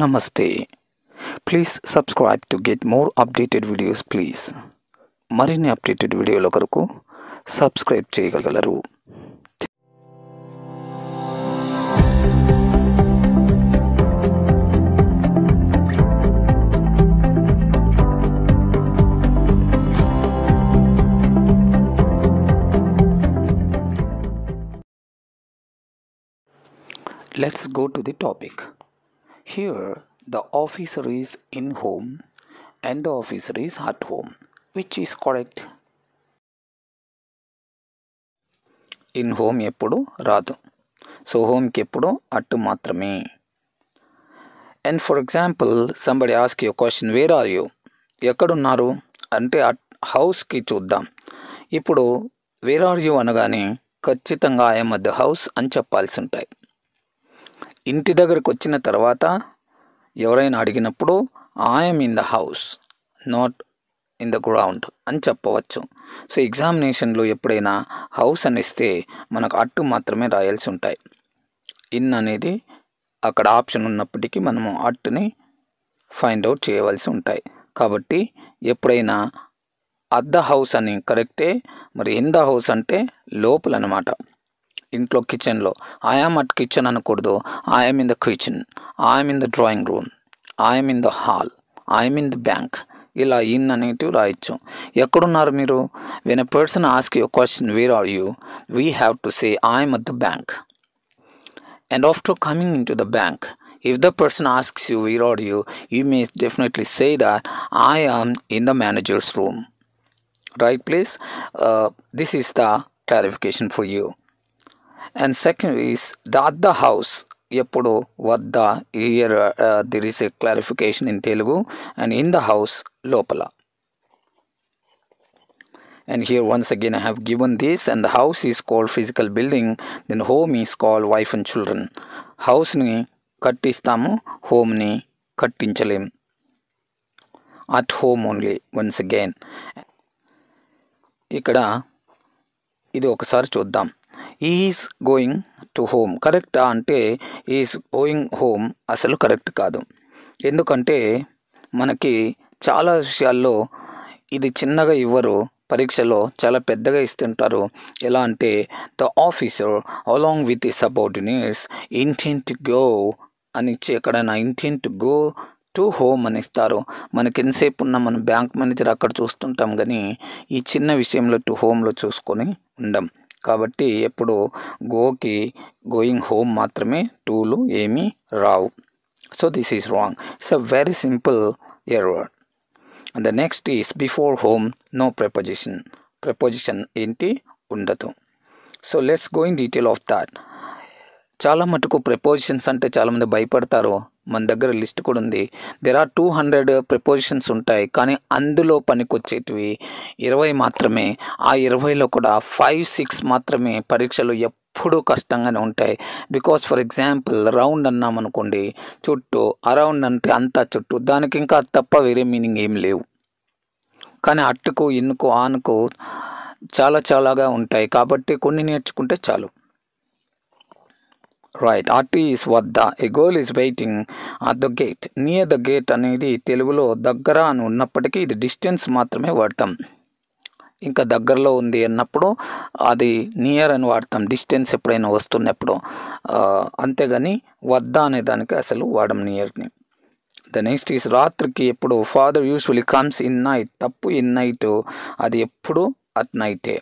నమస్తే please subscribe to get more updated videos please మరిన్ని updated వీడియోల కొరకు సబ్స్క్రైబ్ చేయగలగలరు let's go to the topic Here, the officer is in home and the officer is at home, which is correct. In home ఎప్పుడు రాదు so హోమ్కి ఎప్పుడు at మాత్రమే and for example somebody ask you question where are you ఎక్కడున్నారు అంటే హౌస్కి చూద్దాం ఇప్పుడు వేర్ ఆర్ యూ అనగానే ఖచ్చితంగా ఐఎమ్ అట్ ద హౌస్ అని చెప్పాల్సి ఉంటాయి ఇంటి దగ్గరకు వచ్చిన తర్వాత ఎవరైనా అడిగినప్పుడు I'm in the house not in the ground అని చెప్పవచ్చు సో ఎగ్జామినేషన్లో ఎప్పుడైనా హౌస్ అని ఇస్తే మనకు అట్టు మాత్రమే రాయాల్సి ఉంటాయి ఇన్ అనేది అక్కడ ఆప్షన్ ఉన్నప్పటికీ మనము అట్టుని ఫైండ్ అవుట్ చేయవలసి ఉంటాయి కాబట్టి ఎప్పుడైనా అద్ద హౌస్ అని కరెక్టే మరి ఇన్ ద హౌస్ అంటే లోపల అనమాట ఇంట్లో కిచెన్లో ఐ ఆమ్ అట్ కిచెన్ అనకూడదు I'm in the kitchen I'm in the drawing room I'm in the hall I'm in the bank ఇలా ఇన్ అనేటివి రాయొచ్చు ఎక్కడున్నారు మీరు when a person ask you question where are you we have to say I'm at the bank and after coming in to the bank if the person asks you where are you you may definitely say that I am in the manager's room right please this is the clarification for you and second is that the house ఎప్పుడు వద్ద here there is a clarification in Telugu and in the house లోపల and here once again I have given this and the house is called physical building then home is called wife and children హౌస్ని కట్టిస్తాము హోమ్ని కట్టించలేం at home only once again ఇక్కడ ఇది ఒకసారి చూద్దాం is going to home కరెక్టా అంటే ఈజ్ గోయింగ్ హోమ్ అసలు కరెక్ట్ కాదు ఎందుకంటే మనకి చాలా విషయాల్లో ఇది చిన్నగా ఇవ్వరు పరీక్షలో చాలా పెద్దగా ఇస్తుంటారు ఎలా అంటే the officer along with the subordinates intent go అని ఇచ్చి ఎక్కడైనా ఇంటెంట్ గో టు హోమ్ అని ఇస్తారు మనకి ఎంతసేపు ఉన్న మనం బ్యాంక్ మేనేజర్ అక్కడ చూస్తుంటాం కానీ ఈ చిన్న విషయంలో టు హోమ్లో చూసుకొని ఉండం కాబట్టి ఎప్పుడు గోకి గోయింగ్ హోమ్ మాత్రమే టూలు ఏమీ రావు so this is wrong it's a very simple word the next is before home no preposition preposition ఏంటి ఉండదు so let's going detail of that చాలా మటుకు ప్రిపోజిషన్స్ అంటే చాలామంది భయపడతారు మన దగ్గర లిస్ట్ కూడా ఉంది there are two hundred prepositions ఉంటాయి కానీ అందులో పనికొచ్చేటివి ఇరవై మాత్రమే ఆ ఇరవైలో కూడా ఫైవ్ సిక్స్ మాత్రమే పరీక్షలు ఎప్పుడూ కష్టంగానే ఉంటాయి బికాస్ ఫర్ ఎగ్జాంపుల్ రౌండ్ అన్నామనుకోండి చుట్టూ అరౌండ్ అంటే అంతా చుట్టూ దానికి ఇంకా తప్ప వేరే మీనింగ్ ఏం లేవు కానీ అట్టుకు ఇన్నుకు ఆనుకు చాలా చాలాగా ఉంటాయి కాబట్టి కొన్ని నేర్చుకుంటే చాలు రైట్ ఆర్టీస్ వద్ద a girl is waiting at the gate near the gate అనేది తెలుగులో దగ్గర అని ఉన్నప్పటికీ ఇది డిస్టెన్స్ మాత్రమే వాడతాం ఇంకా దగ్గరలో ఉంది అన్నప్పుడు అది నియర్ అని వాడతాం డిస్టెన్స్ ఎప్పుడైనా వస్తున్నప్పుడు అంతేగాని వద్ద అనే దానికి అసలు వాడం నియర్ని ద నెక్స్ట్ ఈస్ రాత్రికి ఎప్పుడు father usually comes in night తప్పు ఇన్ నైట్ అది ఎప్పుడు అట్ నైటే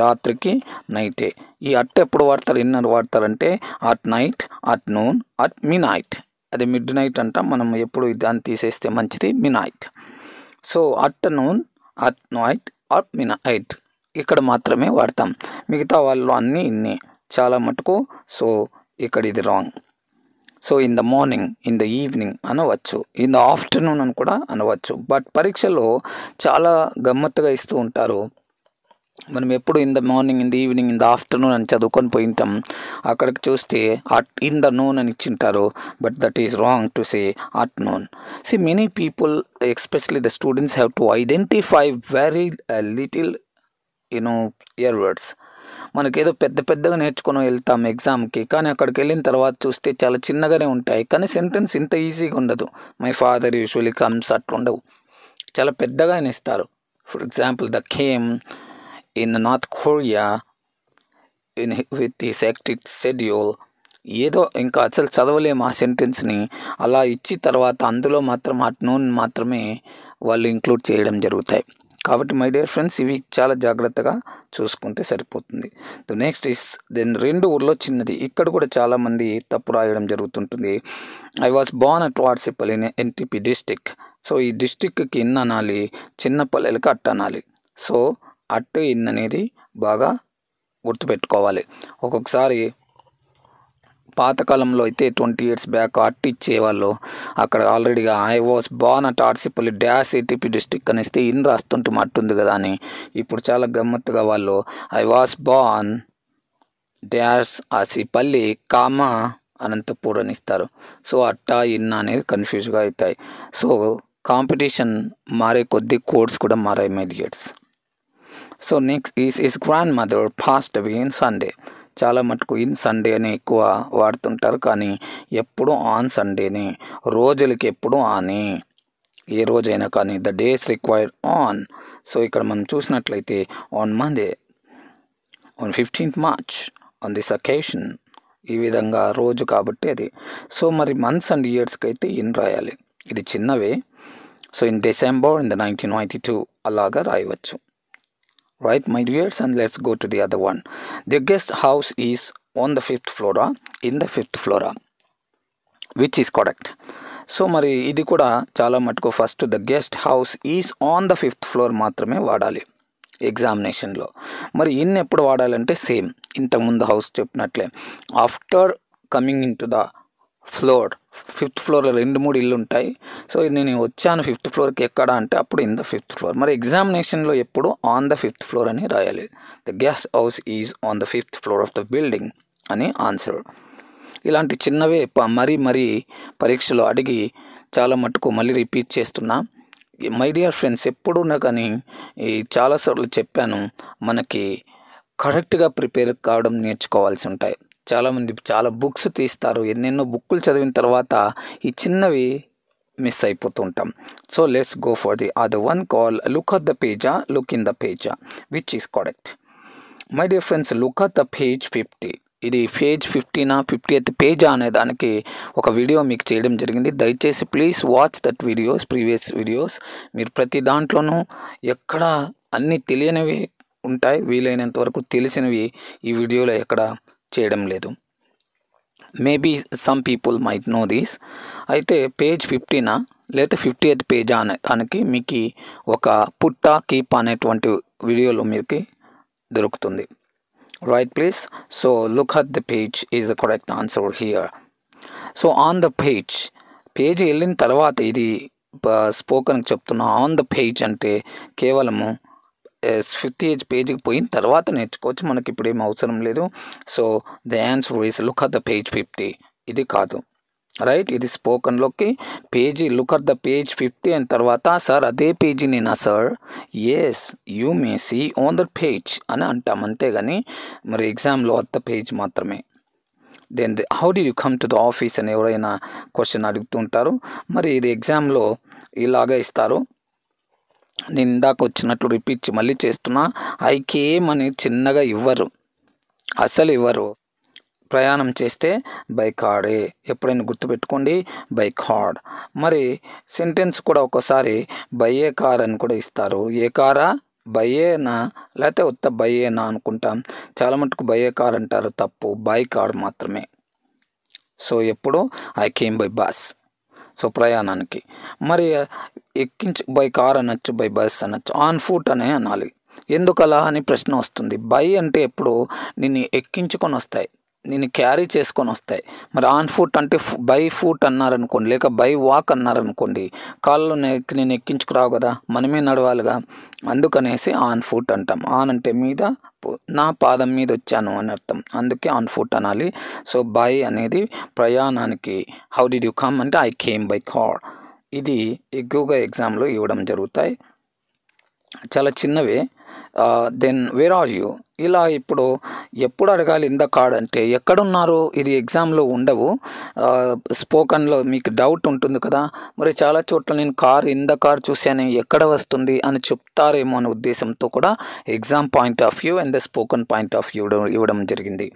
రాత్రికి నైటే ఈ అట్ ఎప్పుడు వాడతారు ఎన్నర్ వాడతారంటే at night at noon at midnight అదే మిడ్ నైట్ అంట మనం ఎప్పుడు దాన్ని తీసేస్తే మంచిది midnight so at noon at night at midnight ఇక్కడ మాత్రమే వాడతాం మిగతా వాళ్ళు అన్నీ ఇన్ని చాలా మటుకు సో ఇక్కడ ఇది wrong so in the morning in the evening అనవచ్చు ఇన్ ద ఆఫ్టర్నూన్ అని కూడా అనవచ్చు బట్ పరీక్షలో చాలా గమ్మత్తుగా ఇస్తూ ఉంటారు మనం ఎప్పుడు in the morning in the evening in the afternoon అని చదువుకొని పోయింటాం అక్కడికి చూస్తే అట్ ఇన్ ద నూన్ అని ఇచ్చింటారు but that is wrong to say at noon see many people especially the students have to identify very little you know year words మనకేదో పెద్ద పెద్దగా నేర్చుకుని వెళ్తాం ఎగ్జామ్కి కానీ అక్కడికి వెళ్ళిన తర్వాత చూస్తే చాలా చిన్నగానే ఉంటాయి కానీ సెంటెన్స్ ఇంత ఈజీగా ఉండదు మై ఫాదర్ యూజువలీ కమ్స్ అట్లా ఉండవు చాలా పెద్దగా ఆయన ఇస్తారు for example the came in North Korea in, with his hectic schedule ఏదో ఇంకా అసలు చదవలేము ఆ సెంటెన్స్ని అలా ఇచ్చి తర్వాత అందులో మాత్రం ఆ నూన్ మాత్రమే వాళ్ళు ఇంక్లూడ్ చేయడం జరుగుతాయి కాబట్టి మై డియర్ ఫ్రెండ్స్ ఇవి చాలా జాగ్రత్తగా చూసుకుంటే సరిపోతుంది ద నెక్స్ట్ ఇస్ దెన్ రెండు ఊర్లో చిన్నది ఇక్కడ కూడా చాలామంది తప్పు రాయడం జరుగుతుంటుంది ఐ వాస్ బోర్న్ అట్ వాట్సిపల్ ఇన్ ఎన్టీపీ డిస్టిక్ సో ఈ డిస్టిక్కి ఇన్ అనాలి చిన్న అట్టనాలి అనాలి సో అట్ ఇన్ అనేది బాగా గుర్తుపెట్టుకోవాలి ఒక్కొక్కసారి పాతకాలంలో అయితే ట్వంటీ ఇయర్స్ బ్యాక్ అట్ ఇచ్చేవాళ్ళు అక్కడ ఆల్రెడీగా I was born at Arsipalli dash ATP district అనేస్తే ఇన్ రాస్తుంటే మట్టుంది కదా అని ఇప్పుడు చాలా గమ్మత్తుగా వాళ్ళు I was born dash Asipalli comma Anantapur అని ఇస్తారు సో అట్టా ఇన్ అనేది కన్ఫ్యూజ్గా అవుతాయి సో కాంపిటీషన్ మారే కొద్ది కోడ్స్ కూడా మారాయి my dears so next is is grandmother fast అవి ఇన్ సండే చాలా మటుకు ఇన్ సండే అని ఎక్కువ వాడుతుంటారు కానీ ఎప్పుడు ఆన్ సండేని రోజులకి ఎప్పుడు ఆని ఏ రోజైనా కానీ the days required on so ఇక్కడ మనం చూసినట్లయితే on Monday on fifteenth March on this occasion ఈ విధంగా రోజు కాబట్టి అది సో మరి మంత్స్ అండ్ ఇయర్స్కి అయితే ఇన్ రాయాలి ఇది చిన్నవే so in December in the nineteen ninety two అలాగా రాయవచ్చు right my dears and let's go to the other one the guest house is on the fifth floor in the fifth floor which is correct so మరి ఇది కూడా చాలా మటుకు first the guest house is on the fifth floor మాత్రమే వాడాలి ఎగ్జామినేషన్లో మరి in ఎప్పుడు వాడాలంటే సేమ్ ఇంతకుముందు హౌస్ చెప్పినట్లే after coming in to the floor fifth ఫ్లోర్లో రెండు మూడు ఇల్లు ఉంటాయి సో నేను వచ్చాను ఫిఫ్త్ ఫ్లోర్కి ఎక్కడ అంటే అప్పుడు ఇన్ ద ఫిఫ్త్ ఫ్లోర్ మరి ఎగ్జామినేషన్లో ఎప్పుడు ఆన్ ద ఫిఫ్త్ ఫ్లోర్ అని రాయాలి the guest house is on the fifth floor of the building అని ఆన్సర్ ఇలాంటి చిన్నవే మరీ మరీ పరీక్షలో అడిగి చాలా మటుకు మళ్ళీ రిపీట్ చేస్తున్నా మై డియర్ ఫ్రెండ్స్ ఎప్పుడూ కానీ ఈ చాలాసార్లు చెప్పాను మనకి కరెక్ట్గా ప్రిపేర్ కావడం నేర్చుకోవాల్సి ఉంటాయి చాలామంది చాలా బుక్స్ తీస్తారు ఎన్నెన్నో బుక్కులు చదివిన తర్వాత ఈ చిన్నవి మిస్ అయిపోతుంటాం so let's go for the other one call look at the పేజా లుక్ ఇన్ ద పేజా which is correct my dear friends look at the page fifty ఇది పేజ్ ఫిఫ్టీనా ఫిఫ్టీ ఎత్ పేజా అనే దానికి ఒక వీడియో మీకు చేయడం జరిగింది దయచేసి please watch that videos previous videos మీరు ప్రతి దాంట్లోనూ ఎక్కడ అన్నీ తెలియనివి ఉంటాయి వీలైనంత వరకు తెలిసినవి ఈ వీడియోలో ఎక్కడ చేయడం లేదు maybe some people might know these అయితే పేజ్ ఫిఫ్టీనా లేదా ఫిఫ్టీ ఎయిత్ పేజ్ అనే దానికి మీకు ఒక పుట్టా కీప్ అనేటువంటి వీడియోలో మీకు దొరుకుతుంది right please so look at the page is the correct answer here so on the page page వెళ్ళిన తర్వాత ఇది స్పోకన్ చెప్తున్నా ఆన్ ద పేజ్ అంటే కేవలము ఫిఫ్త్ ఏజ్ పేజీకి పోయిన తర్వాత నేర్చుకోవచ్చు మనకి ఇప్పుడు ఏం అవసరం లేదు so the answer is look at the page fifty ఇది కాదు రైట్ ఇది స్పోకన్లోకి పేజీ look at the page fifty అయిన తర్వాత సార్ అదే పేజీ నేనా sir as you may see on the page అని అంటాం అంతేగాని మరి ఎగ్జామ్లో అట్ ద పేజ్ మాత్రమే then the how do you come to the office అని ఎవరైనా క్వశ్చన్ అడుగుతుంటారు మరి ఇది ఎగ్జామ్లో ఇలాగే ఇస్తారు నేను ఇందాక వచ్చినట్లు రిపీట్ మళ్ళీ చేస్తున్నా ఐకేఎం అని చిన్నగా ఇవ్వరు అసలు ఇవ్వరు ప్రయాణం చేస్తే బై కార్డే ఎప్పుడైనా గుర్తుపెట్టుకోండి బై కార్డ్ మరి సెంటెన్స్ కూడా ఒక్కోసారి బై ఏ కార్ అని కూడా ఇస్తారు ఏ కారా బయ్యేనా లేకపోతే ఉత్త బయ్యేనా అనుకుంటాం చాలా మటుకు బయ్యే కార్ అంటారు తప్పు బై కార్ మాత్రమే సో ఎప్పుడు I came by bus so ప్రయాణానికి మరి ఎక్కించు బై కార్ అనొచ్చు బై బస్ అనొచ్చు ఆన్ ఫుట్ అనే అనాలి ఎందుకలా అని ప్రశ్న వస్తుంది బై అంటే ఎప్పుడు నిన్ను ఎక్కించుకొని వస్తాయి నేను క్యారీ చేసుకొని వస్తాయి మరి ఆన్ ఫుట్ అంటే బై ఫుట్ అన్నారనుకోండి లేక బై వాక్ అన్నారనుకోండి కాళ్ళు నేను ఎక్కించుకురావు కదా మనమే నడవాలిగా అందుకనేసి ఆన్ ఫుట్ అంటాం ఆన్ అంటే మీద నా పాదం మీద వచ్చాను అని అర్థం అందుకే ఆన్ ఫుట్ అనాలి సో బై అనేది ప్రయాణానికి హౌ డిడ్ యూ కమ్ అంటే ఐ కేమ్ బై కార్ ఇది ఎక్కువగా ఎగ్జామ్లో ఇవ్వడం జరుగుతాయి చాలా చిన్నవే దెన్ వేర్ ఆర్ యూ ఇలా ఇప్పుడు ఎప్పుడు అడగాలి ఇన్ కార్డ్ అంటే ఎక్కడున్నారు ఇది ఎగ్జామ్లో ఉండవు స్పోకన్లో మీకు డౌట్ ఉంటుంది కదా మరి చాలా చోట్ల నేను కార్ ఇన్ ద కార్ చూశాను ఎక్కడ వస్తుంది అని చెప్తారేమో అనే ఉద్దేశంతో కూడా exam point of view and the spoken point of view ఇవ్వడం జరిగింది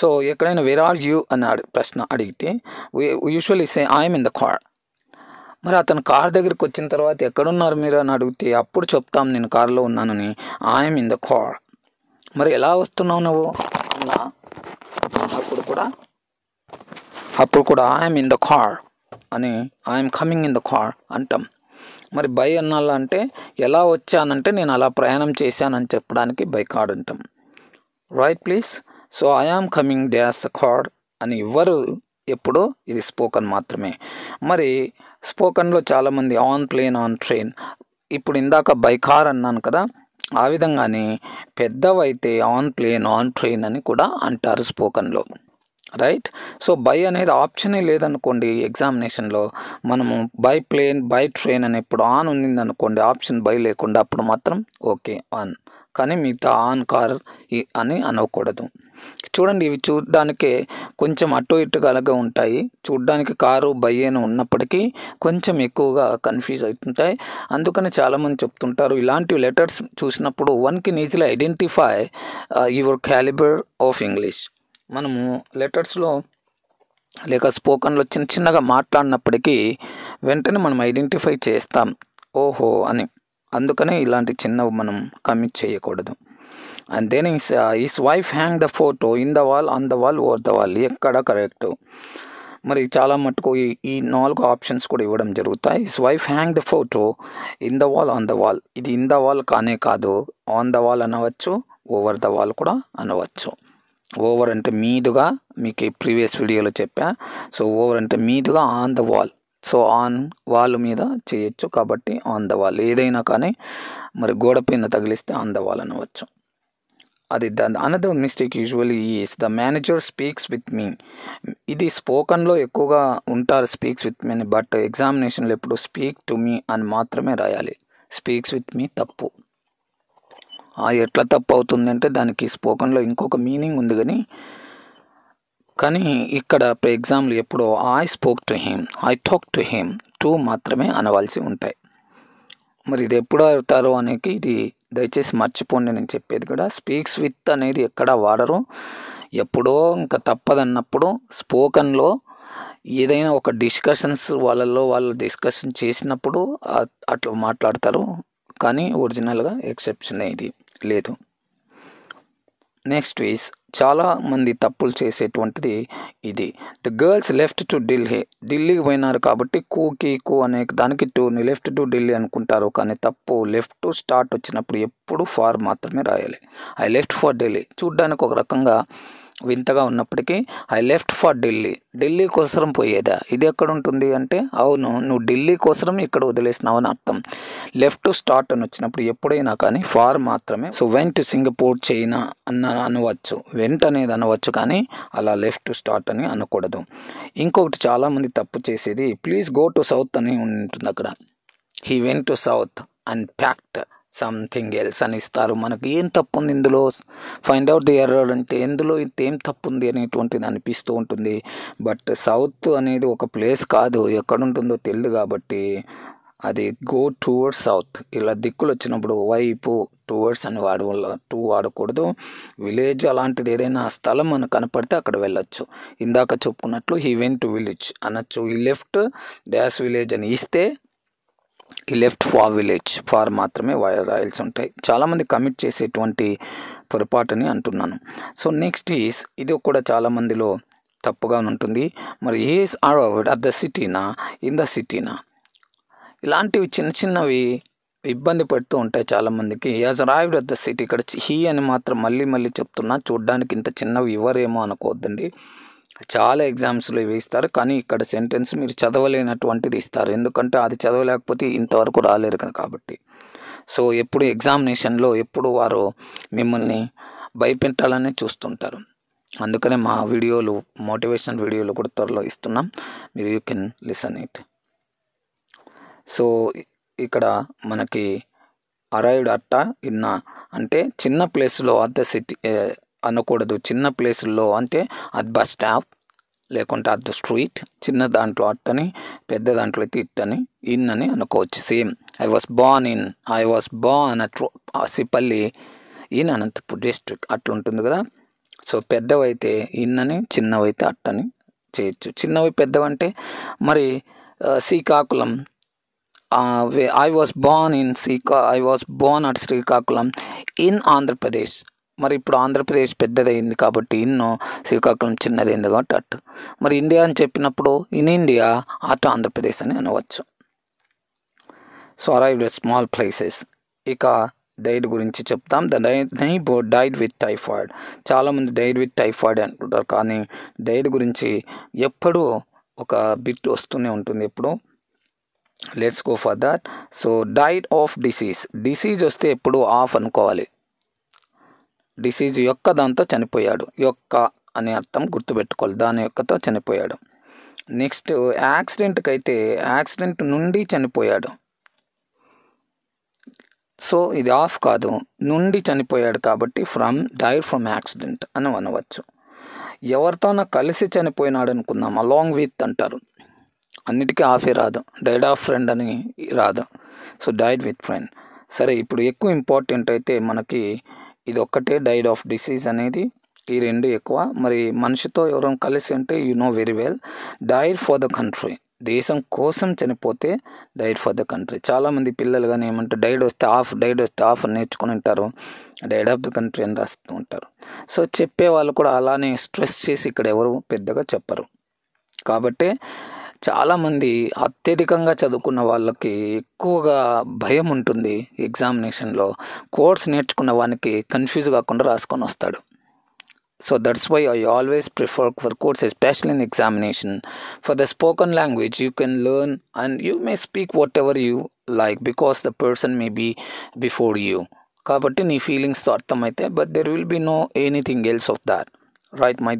సో ఎక్కడైనా వేర్ ఆర్ యూ అని ప్రశ్న అడిగితే usually say I'm in the car మరి అతను కార్ దగ్గరికి వచ్చిన తర్వాత ఎక్కడున్నారు మీరు అని అడిగితే అప్పుడు చెప్తాం నేను కార్లో ఉన్నానని ఐఎమ్ ఇన్ ద కార్ మరి ఎలా వస్తున్నావు నువ్వు అన్నా అప్పుడు కూడా అప్పుడు కూడా ఐఎమ్ ఇన్ ద కార్ అని I'm coming in the car అంటాం మరి బై అన్నాలంటే ఎలా వచ్చానంటే నేను అలా ప్రయాణం చేశానని చెప్పడానికి బై కార్డ్ అంటాం right please so I am coming dash car అని ఎవ్వరు ఎప్పుడు ఇది స్పోకన్ మాత్రమే మరి స్పోకన్లో చాలామంది ఆన్ ప్లేన్ ఆన్ ట్రైన్ ఇప్పుడు ఇందాక బై కార్ అన్నాను కదా ఆ విధంగానే పెద్దవైతే ఆన్ ప్లేన్ ఆన్ ట్రైన్ అని కూడా అంటారు స్పోకన్లో రైట్ సో బై అనేది ఆప్షనే లేదనుకోండి ఎగ్జామినేషన్లో మనము బై ప్లేన్ బై ట్రైన్ అని ఇప్పుడు ఆన్ ఉందనుకోండి ఆప్షన్ బై లేకుండా అప్పుడు మాత్రం ఓకే ఆన్ కానీ మిగతా ఆన్ కార్ అని అనకూడదు చూడండి ఇవి చూడడానికి కొంచెం అటు ఇటుగా కలగా ఉంటాయి చూడడానికి కారు బయ్యేను ఉన్నప్పటికీ కొంచెం ఎక్కువగా కన్ఫ్యూజ్ అవుతుంటాయి అందుకని చాలామంది చెప్తుంటారు ఇలాంటి లెటర్స్ చూసినప్పుడు one can easily identify your calibre of English మనము లెటర్స్లో లేక స్పోకన్లో చిన్న చిన్నగా మాట్లాడినప్పటికీ వెంటనే మనం ఐడెంటిఫై చేస్తాం ఓహో అని అందుకనే ఇలాంటి చిన్నవి మనం కమిట్ చేయకూడదు and then is is wife hang the photo in the wall on the wall over the wall ఎక్కడ కరెక్ట్ మరి చాలా మటుకు ఈ ఈ నాలుగు ఆప్షన్స్ కూడా ఇవ్వడం జరుగుతాయి is wife hang the photo in the wall on the wall ఇది ఇన్ ద వాల్ కానే కాదు ఆన్ ద వాల్ అనవచ్చు ఓవర్ ద వాల్ కూడా అనవచ్చు ఓవర్ అంటే మీదుగా మీకు ప్రీవియస్ వీడియోలో చెప్పా సో ఓవర్ అంటే మీదుగా on the wall so on wall మీద చేయొచ్చు కాబట్టి ఆన్ ద వాల్ ఏదైనా కానీ మరి గోడ పైన తగిలిస్తే ఆన్ ద వాల్ అనవచ్చు అది the another mistake usually is the manager speaks with me ఇది స్పోకన్లో ఎక్కువగా ఉంటారు స్పీక్స్ విత్ మీ అని బట్ ఎగ్జామినేషన్లో ఎప్పుడు స్పీక్ టు మీ అని మాత్రమే రాయాలి స్పీక్స్ విత్ మీ తప్పు ఎట్లా తప్పు అవుతుంది అంటే దానికి స్పోకన్లో ఇంకొక మీనింగ్ ఉంది కానీ కానీ ఇక్కడ ఎగ్జామ్ ఎప్పుడో I spoke to him I talk to him to మాత్రమే అనవలసి ఉంటాయి మరి ఇది ఎప్పుడు అవుతారు అనేది ఇది దయచేసి మర్చిపోండి నేను చెప్పేది కూడా స్పీక్స్ విత్ అనేది ఎక్కడా వాడరు ఎప్పుడో ఇంకా తప్పదన్నప్పుడు స్పోకన్లో ఏదైనా ఒక డిస్కషన్స్ వాళ్ళల్లో వాళ్ళు డిస్కషన్ చేసినప్పుడు అట్లా మాట్లాడతారు కానీ ఒరిజినల్గా ఎక్సెప్షన్ ఇది లేదు నెక్స్ట్ ఈజ్ చాలామంది తప్పులు చేసేటువంటిది ఇది the girls left to Delhi ఢిల్లీకి పోయినారు కాబట్టి కూకి కూ అనే దానికి టూ లెఫ్ట్ టు ఢిల్లీ అనుకుంటారు కానీ తప్పు లెఫ్ట్ టు స్టార్ట్ వచ్చినప్పుడు ఎప్పుడు ఫార్ మాత్రమే రాయాలి ఐ లెఫ్ట్ ఫర్ ఢిల్లీ చూడ్డానికి ఒక రకంగా వింతగా ఉన్నప్పటికీ I left for Delhi Delhi కోసం పోయేదా ఇది ఎక్కడ ఉంటుంది అంటే అవును నువ్వు ఢిల్లీ కోసం ఇక్కడ వదిలేసినావు అని అర్థం లెఫ్ట్ స్టార్ట్ అని వచ్చినప్పుడు ఎప్పుడైనా కానీ ఫార్ మాత్రమే so went to Singapore China అన్న అనవచ్చు వెంట్ అనేది అనవచ్చు కానీ అలా లెఫ్ట్ స్టార్ట్ అని అనకూడదు ఇంకొకటి చాలామంది తప్పు చేసేది ప్లీజ్ గో టు సౌత్ అని ఉంటుంది అక్కడ he went to south and packed something else అని ఇస్తారు మనకు ఏం తప్పు ఉంది ఇందులో ఫైండ్ అవుట్ ది ఎర్రర్ అంటే ఇందులో ఏం తప్పు ఉంది అనేటువంటిది అనిపిస్తూ ఉంటుంది బట్ సౌత్ అనేది ఒక ప్లేస్ కాదు ఎక్కడ ఉంటుందో తెలియదు కాబట్టి అది గో టువర్డ్స్ సౌత్ ఇలా దిక్కులు వచ్చినప్పుడు వైపు టువర్డ్స్ అని వాడు టూ వాడకూడదు విలేజ్ అలాంటిది ఏదైనా స్థలం మనకు కనపడితే అక్కడ వెళ్ళొచ్చు ఇందాక చెప్పుకున్నట్లు హీ వెన్ టు విలేజ్ అనొచ్చు ఈ లెఫ్ట్ డ్యాష్ విలేజ్ అని ఇస్తే he left for village for మాత్రమే రాయల్స్ ఉంటాయి చాలామంది కమిట్ చేసేటువంటి పొరపాటుని అంటున్నాను సో నెక్స్ట్ ఈస్ ఇది కూడా చాలామందిలో తప్పుగా ఉంటుంది మరి ఈస్ అవర్డ్ అట్ ద సిటీనా ఇన్ ద సిటీనా ఇలాంటివి చిన్న చిన్నవి ఇబ్బంది పడుతూ ఉంటాయి చాలామందికి has arrived at the city ఇక్కడ హీ అని మాత్రం మళ్ళీ మళ్ళీ చెప్తున్నా చూడడానికి ఇంత చిన్నవి ఇవ్వరేమో అనుకోవద్దండి చాలా ఎగ్జామ్స్లో ఇవి ఇస్తారు కానీ ఇక్కడ సెంటెన్స్ మీరు చదవలేనటువంటిది ఇస్తారు ఎందుకంటే అది చదవలేకపోతే ఇంతవరకు రాలేరు కదా కాబట్టి సో ఎప్పుడు ఎగ్జామినేషన్లో ఎప్పుడు వారు మిమ్మల్ని భయపెట్టాలనే చూస్తుంటారు అందుకనే మా వీడియోలు మోటివేషన్ వీడియోలు కూడా త్వరలో ఇస్తున్నాం మీరు you can listen it so ఇక్కడ మనకి అరైవ్డ్ అట్ట ఇన్న అంటే చిన్న ప్లేస్లో అట్ ద సిటీ అనకూడదు చిన్న ప్లేసుల్లో అంటే అద్ బస్ స్టాప్ లేకుంటే అట్ ద స్ట్రీట్ చిన్న దాంట్లో అట్టని పెద్ద దాంట్లో అయితే ఇట్టని ఇన్ అని అనుకోవచ్చు same I was born in I was born at Sipalli in Anantapur district ఉంటుంది కదా సో పెద్దవైతే ఇన్ అని చిన్నవైతే అట్టని చేయొచ్చు చిన్నవి పెద్దవంటే మరి Srikakulam I was born in శ్రీకా I was born at Srikakulam in Andhra Pradesh మరి ఇప్పుడు ఆంధ్రప్రదేశ్ పెద్దదైంది కాబట్టి ఇన్నో శ్రీకాకుళం చిన్నదైంది కాబట్టి అటు మరి ఇండియా అని చెప్పినప్పుడు ఇన్ ఇండియా అటు ఆంధ్రప్రదేశ్ అని అనవచ్చు సో అరైవ్డ్ స్మాల్ ప్లేసెస్ ఇక డైట్ గురించి చెప్తాం ద డైట్ బో డైట్ విత్ టైఫాయిడ్ చాలామంది డైట్ విత్ టైఫాయిడ్ అంటుంటారు కానీ డైట్ గురించి ఎప్పుడూ ఒక బిట్ వస్తూనే ఉంటుంది ఎప్పుడు let's go for that so diet of disease disease వస్తే ఎప్పుడు ఆఫ్ అనుకోవాలి డిసీజ్ యొక్క దాంతో చనిపోయాడు యొక్క అనే అర్థం గుర్తుపెట్టుకోవాలి దాని యొక్కతో చనిపోయాడు నెక్స్ట్ యాక్సిడెంట్కి అయితే యాక్సిడెంట్ నుండి చనిపోయాడు సో ఇది ఆఫ్ కాదు నుండి చనిపోయాడు కాబట్టి ఫ్రమ్ డైర్ ఫ్రమ్ యాక్సిడెంట్ అని అనవచ్చు ఎవరితోనో కలిసి చనిపోయినాడు అనుకుందాం అలాంగ్ విత్ అంటారు అన్నిటికీ ఆఫే రాదు డైడ్ ఆఫ్ ఫ్రెండ్ అని రాదు సో డైడ్ విత్ ఫ్రెండ్ సరే ఇప్పుడు ఎక్కువ ఇంపార్టెంట్ అయితే మనకి ఇది ఒక్కటే డైడ్ ఆఫ్ డిసీజ్ అనేది ఈ రెండు ఎక్కువ మరి మనిషితో ఎవరైనా కలిసి ఉంటే you know very well died for the country దేశం కోసం చనిపోతే డైట్ ఫర్ ద కంట్రీ చాలామంది పిల్లలు కానీ ఏమంటారు డైడ్ వస్తే ఆఫ్ డైడ్ వస్తే ఆఫ్ నేర్చుకుని ఉంటారు డైడ్ ఆఫ్ ద కంట్రీ అని రాస్తూ ఉంటారు సో చెప్పే వాళ్ళు కూడా అలానే స్ట్రెస్ చేసి ఇక్కడ ఎవరు పెద్దగా చెప్పరు కాబట్టి చాలామంది అత్యధికంగా చదువుకున్న వాళ్ళకి ఎక్కువగా భయం ఉంటుంది ఎగ్జామినేషన్లో కోర్స్ నేర్చుకున్న వానికి కన్ఫ్యూజ్ కాకుండా రాసుకొని వస్తాడు so that's why I always prefer for course special in examination for the spoken language you can learn and you may speak whatever you like because the person may be before you కాబట్టి నీ ఫీలింగ్స్తో అర్థమైతే but there will be no anything else of that my my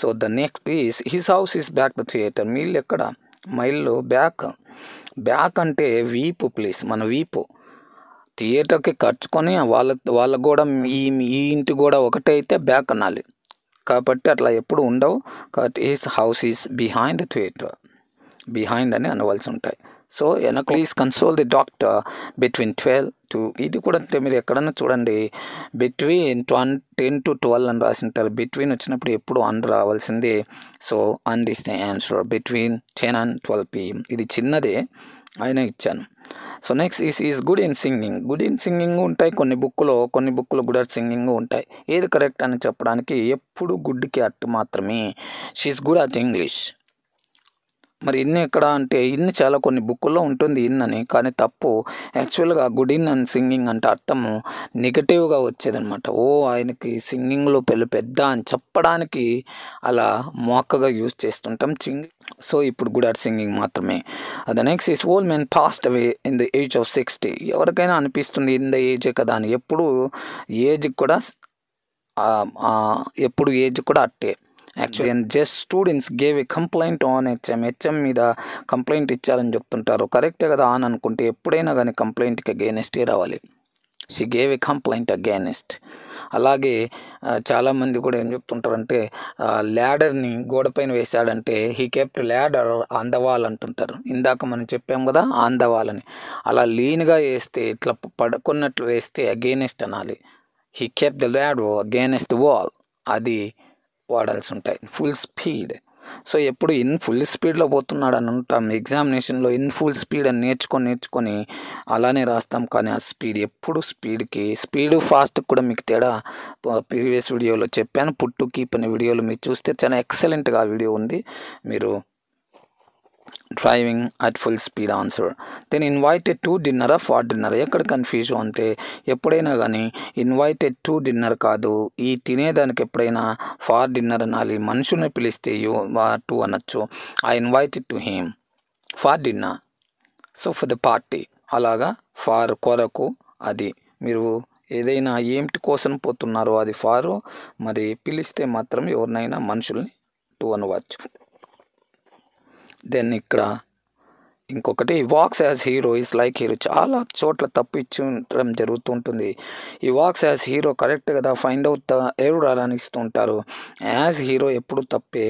so the next is his house is back the theatre మీ ఇల్లు ఎక్కడ మైల్లో back back అంటే వీపు place మన వీపు థియేటర్కి ఖర్చుకొని వాళ్ళ వాళ్ళకు కూడా ఈ ఈ ఇంటి కూడా ఒకటే అయితే బ్యాక్ అనాలి కాబట్టి అట్లా ఎప్పుడు ఉండవు కాబట్టి is house is behind theatre behind అని అనవలసి ఉంటాయి so please consult the doctor between twelve to ఇది కూడా మీరు ఎక్కడన్నా చూడండి బిట్వీన్ ట్వన్ టెన్ టు ట్వెల్వ్ అని రాసి ఉంటారు బిట్వీన్ వచ్చినప్పుడు ఎప్పుడు అన్ రావాల్సిందే so and is the answer between ten and twelve PM ఇది చిన్నదే ఆయన ఇచ్చాను so next is is good in singing good in singing ఉంటాయి కొన్ని బుక్లో కొన్ని బుక్లో గుడ్ అట్ సింగింగ్ ఉంటాయి ఏది కరెక్ట్ అని చెప్పడానికి ఎప్పుడు గుడ్కి అట్టు మాత్రమే షీఈస్ గుడ్ అట్ ఇంగ్లీష్ మరి ఇన్ ఎక్కడ అంటే ఇన్ చాలా కొన్ని బుక్కుల్లో ఉంటుంది ఇన్ అని కానీ తప్పు యాక్చువల్గా గుడ్ ఇన్ అండ్ సింగింగ్ అంటే అర్థము నెగటివ్గా వచ్చేదనమాట ఓ ఆయనకి సింగింగ్లో పెళ్ళి పెద్ద అని చెప్పడానికి అలా మోక్కగా యూజ్ చేస్తుంటాం సింగింగ్ సో ఇప్పుడు గుడ్ ఆర్ సింగింగ్ మాత్రమే the next is old men passed away in the age of sixty ఎవరికైనా అనిపిస్తుంది ఇన్ ద ఏజే కదా అని ఎప్పుడు ఏజ్ కూడా ఎప్పుడు ఏజ్ కూడా అట్టే actually just students gave a complaint on HM HM మీద కంప్లైంట్ ఇచ్చారని చెప్తుంటారు కరెక్టే కదా ఆన్ అనుకుంటే ఎప్పుడైనా కానీ కంప్లైంట్కి అగేనెస్టే రావాలి she gave a complaint against అలాగే చాలామంది కూడా ఏం చెప్తుంటారంటే ల్యాడర్ని గోడపైన వేశాడంటే హీ కెప్ట్ ల్యాడర్ అందవాల్ అంటుంటారు ఇందాక మనం చెప్పాం కదా ఆందవాల్ అని అలా లీన్గా వేస్తే ఇట్లా పడుకున్నట్లు వేస్తే అగేనెస్ట్ అనాలి he kept the ladder against wall అది వాడాల్సి ఉంటాయి ఫుల్ స్పీడ్ సో ఎప్పుడు ఇన్ ఫుల్ స్పీడ్లో పోతున్నాడు అని ఉంటాం ఎగ్జామినేషన్లో ఇన్ ఫుల్ స్పీడ్ అని నేర్చుకొని నేర్చుకొని అలానే రాస్తాం కానీ ఆ స్పీడ్ ఎప్పుడు స్పీడ్కి స్పీడ్ ఫాస్ట్ కూడా మీకు తేడా ప్రీవియస్ వీడియోలో చెప్పాను పుట్టు కీప్ అనే వీడియోలో మీరు చూస్తే చాలా ఎక్సలెంట్గా ఆ వీడియో ఉంది మీరు driving at full speed answer then invited to dinner for dinner ఎక్కడ కన్ఫ్యూజ్ అంటే ఎప్పుడైనా కానీ ఇన్వైటెడ్ టు డిన్నర్ కాదు ఈ తినేదానికి ఎప్పుడైనా ఫార్ డిన్నర్ అనాలి మనుషుని పిలిస్తే యూ టు అనొచ్చు I invited to him for dinner so for the party అలాగా ఫార్ కొరకు అది మీరు ఏదైనా ఏమిటి కోసం పోతున్నారో అది ఫారు మరి పిలిస్తే మాత్రం ఎవరినైనా మనుషుల్ని టు అనవచ్చు దెన్ ఇక్కడ ఇంకొకటి walks as hero is like hero చాలా చోట్ల ఉండడం జరుగుతుంటుంది he walks as hero correct కదా ఫైండ్ అవుట్ ఎవరు ఎరుడాల్ అని ఇస్తుంటారు యాజ్ హీరో ఎప్పుడు తప్పే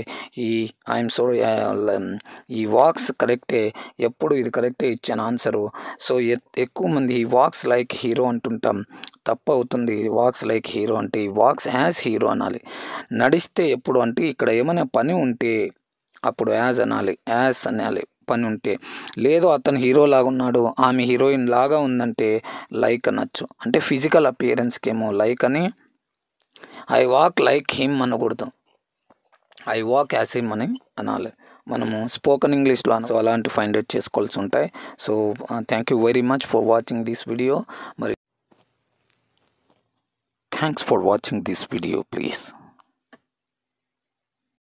ఈ ఐఎమ్ సో ఈ వాక్స్ కరెక్టే ఎప్పుడు ఇది కరెక్టే ఇచ్చాను ఆన్సరు సో ఎక్కువ మంది ఈ వాక్స్ లైక్ హీరో అంటుంటాం తప్పు అవుతుంది వాక్స్ లైక్ హీరో అంటే ఈ వాక్స్ యాజ్ హీరో అనాలి నడిస్తే ఎప్పుడు అంటే ఇక్కడ ఏమైనా పని ఉంటే అప్పుడు యాజ్ అనాలి యాజ్ అనాలి పని ఉంటే లేదు అతను హీరో లాగా ఉన్నాడు ఆమె హీరోయిన్ లాగా ఉందంటే లైక్ అనొచ్చు అంటే ఫిజికల్ అపియరెన్స్కి ఏమో లైక్ అని ఐ వాక్ లైక్ హిమ్ అనకూడదు ఐ వాక్ యాజ్ హిమ్ అని అనాలి మనము స్పోకెన్ ఇంగ్లీష్లో సో అలాంటి ఫైండ్ అవుట్ చేసుకోవాల్సి ఉంటాయి so thank you very much for watching this video మరి thanks for watching this video please